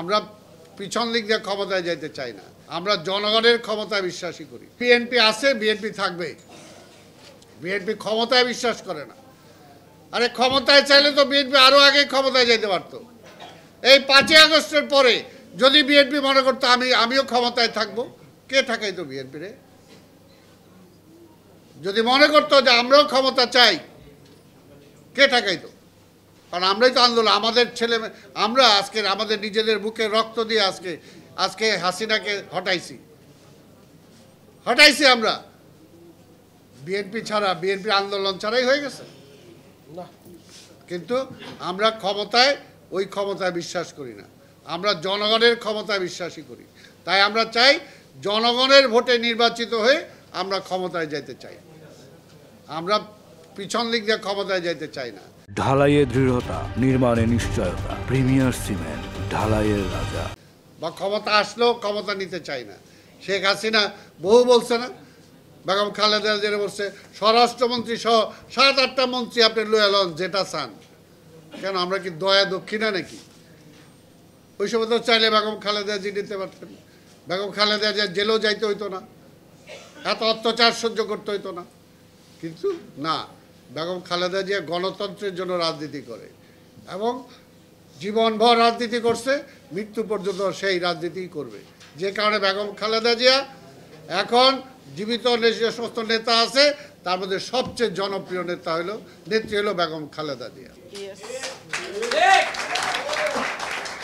আমরা পিছন দিক দিয়ে ক্ষমতায় যেতে চাই না আমরা জনগণের ক্ষমতায় বিশ্বাসী করি বিএনপি আছে বিএনপি থাকবে বিএনপি ক্ষমতায় বিশ্বাস করে না আরে ক্ষমতায় চাইলে তো বিএনপি আরও আগে ক্ষমতায় যেতে পারতো এই পাঁচই আগস্টের পরে যদি বিএনপি মনে করতো আমি আমিও ক্ষমতায় থাকব কে থাকাই তো বিএনপি রে যদি মনে করতো যে আমরাও ক্ষমতা চাই কে থাকাই তো কারণ আমরাই তো আন্দোলন আমাদের ছেলে আমরা আজকে আমাদের নিজেদের বুকে রক্ত দিয়ে আজকে আজকে হাসিনাকে হটাইছি হটাইছি আমরা বিএনপি ছাড়া বিএনপি আন্দোলন ছাড়াই হয়ে গেছে কিন্তু আমরা ক্ষমতায় ওই ক্ষমতায় বিশ্বাস করি না আমরা জনগণের ক্ষমতায় বিশ্বাসই করি তাই আমরা চাই জনগণের ভোটে নির্বাচিত হয়ে আমরা ক্ষমতায় যেতে চাই আমরা পিছন দিক দিয়ে ক্ষমতায় যেতে চাই না ঢালাইয়ের দৃঢ়তা নির্মাণে নিশ্চয়তা প্রিমিয়ার সিমেন্ট ঢালাইয়ের রাজা বা ক্ষমতা আসলেও ক্ষমতা নিতে চাই না শেখ হাসিনা বহু বলছে না বেগম খালেদা যেটা বলছে স্বরাষ্ট্রমন্ত্রী সহ সাত আটটা মন্ত্রী আপনি লয়ে লন যেটা চান কেন আমরা কি দয়া দক্ষিণা নাকি ওই সময় তো চাইলে বেগম খালেদা জি নিতে পারতেন বেগম খালেদা যে জেলেও যাইতে হইতো না এত অত্যাচার সহ্য করতে হইতো না কিন্তু না বেগম খালেদা জিয়া গণতন্ত্রের জন্য রাজনীতি করে এবং জীবনভর রাজনীতি করছে মৃত্যু পর্যন্ত সেই রাজনীতিই করবে যে কারণে বেগম খালেদা জিয়া এখন জীবিত যে সমস্ত নেতা আছে তার মধ্যে সবচেয়ে জনপ্রিয় নেতা হলো নেত্রী হলো বেগম খালেদা জিয়া